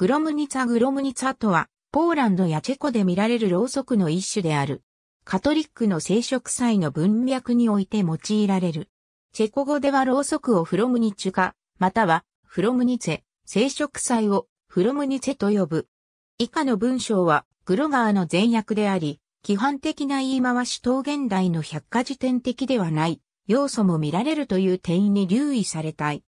グロムニツァグロムニツァとは、ポーランドやチェコで見られるろうそくの一種である。カトリックの聖職祭の文脈において用いられる。チェコ語ではろうそくをフロムニチュカ、またはフロムニツェ、聖職祭をフロムニツェと呼ぶ。以下の文章は、グロガーの前訳であり、規範的な言い回し等現代の百科事典的ではない、要素も見られるという点に留意されたい。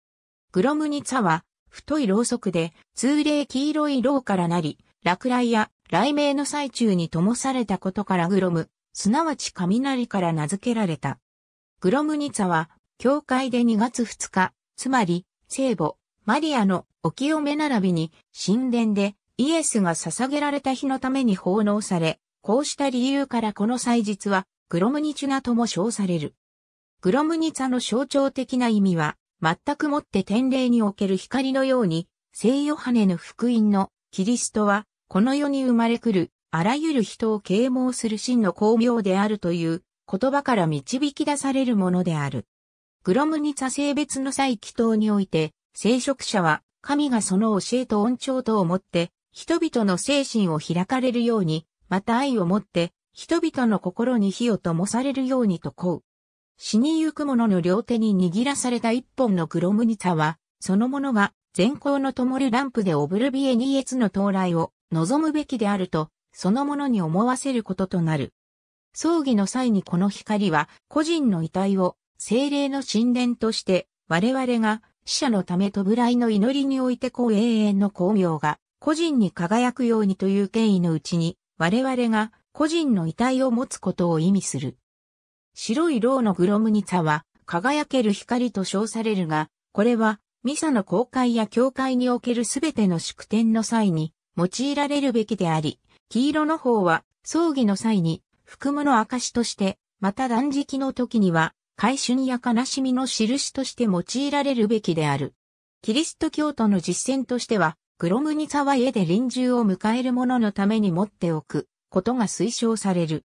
グロムニツァは、太いろうそくで、通例黄色いろうからなり、落雷や雷鳴の最中に灯されたことからグロム、すなわち雷から名付けられた。グロムニツァは、教会で2月2日、つまり、聖母、マリアのお清め並びに、神殿でイエスが捧げられた日のために奉納され、こうした理由からこの祭日は、グロムニチュナとも称される。グロムニツァの象徴的な意味は、全くもって天霊における光のように、聖ヨハネの福音のキリストは、この世に生まれ来る、あらゆる人を啓蒙する真の光明であるという言葉から導き出されるものである。グロムニツァ性別の際祈祷において、聖職者は神がその教えと恩寵と思って、人々の精神を開かれるように、また愛をもって、人々の心に火を灯されるようにとこう。死にゆく者の両手に握らされた一本の黒ムニタは、そのものが、善行の灯るランプでオブルビエニエツの到来を望むべきであると、そのものに思わせることとなる。葬儀の際にこの光は、個人の遺体を、精霊の神殿として、我々が死者のためと弔いの祈りにおいてこう永遠の光明が個人に輝くようにという権威のうちに我々が個人の遺体を持つことを意味する。白い牢のグロムニツァは、輝ける光と称されるが、これは、ミサの公開や教会におけるすべての祝典の際に、用いられるべきであり、黄色の方は、葬儀の際に、含むの証として、また断食の時には、回春や悲しみの印として用いられるべきである。キリスト教徒の実践としては、グロムニツァは家で臨終を迎える者のために持っておくことが推奨される。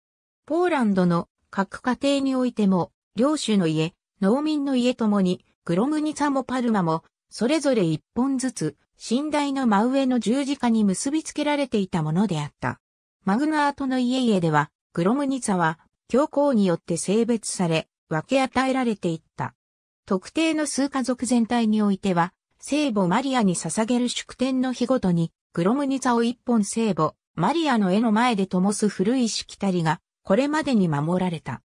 ポーランドの各家庭においても、領主の家、農民の家ともに、グロムニサもパルマも、それぞれ一本ずつ、寝台の真上の十字架に結びつけられていたものであった。マグナートの家々では、グロムニサは、教皇によって性別され、分け与えられていった。特定の数家族全体においては、聖母マリアに捧げる祝典の日ごとに、グロムニサを一本聖母、マリアの絵の前で灯す古いしきたりがこれまでに守られた。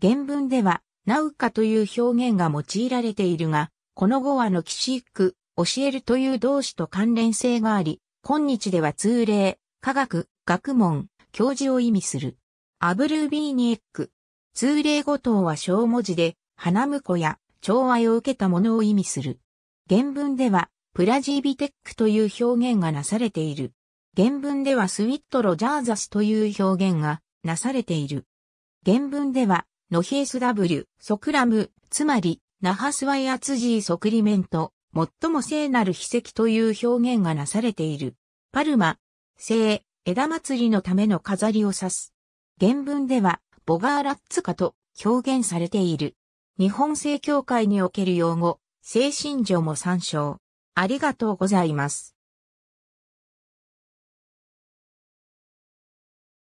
原文では、ナウカという表現が用いられているが、この語はのキシック、教えるという動詞と関連性があり、今日では通例、科学、学問、教授を意味する。アブルービーニエック。通例語頭は小文字で、花婿や、調和を受けたものを意味する。原文では、プラジービテックという表現がなされている。原文ではスウィット・ロジャーザスという表現がなされている。原文では、ノヒエス W、ソクラム、つまり、ナハスワイアツジーソクリメント、最も聖なる秘跡という表現がなされている。パルマ、聖、枝祭りのための飾りを指す。原文では、ボガーラッツカと表現されている。日本正教会における用語、精神上も参照。ありがとうございます。